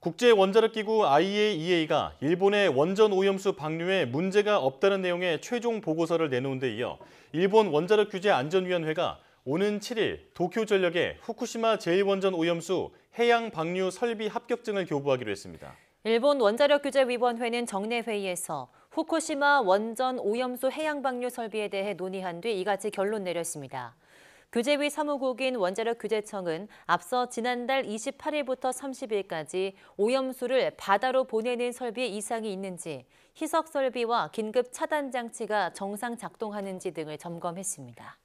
국제원자력기구 IAEA가 일본의 원전 오염수 방류에 문제가 없다는 내용의 최종 보고서를 내놓은 데 이어 일본 원자력규제안전위원회가 오는 7일 도쿄전력의 후쿠시마 제1원전 오염수 해양 방류 설비 합격증을 교부하기로 했습니다. 일본 원자력규제위원회는 정례회의에서 후쿠시마 원전 오염수 해양 방류 설비에 대해 논의한 뒤 이같이 결론 내렸습니다. 교재위 사무국인 원자력교재청은 앞서 지난달 28일부터 30일까지 오염수를 바다로 보내는 설비에 이상이 있는지, 희석 설비와 긴급 차단 장치가 정상 작동하는지 등을 점검했습니다.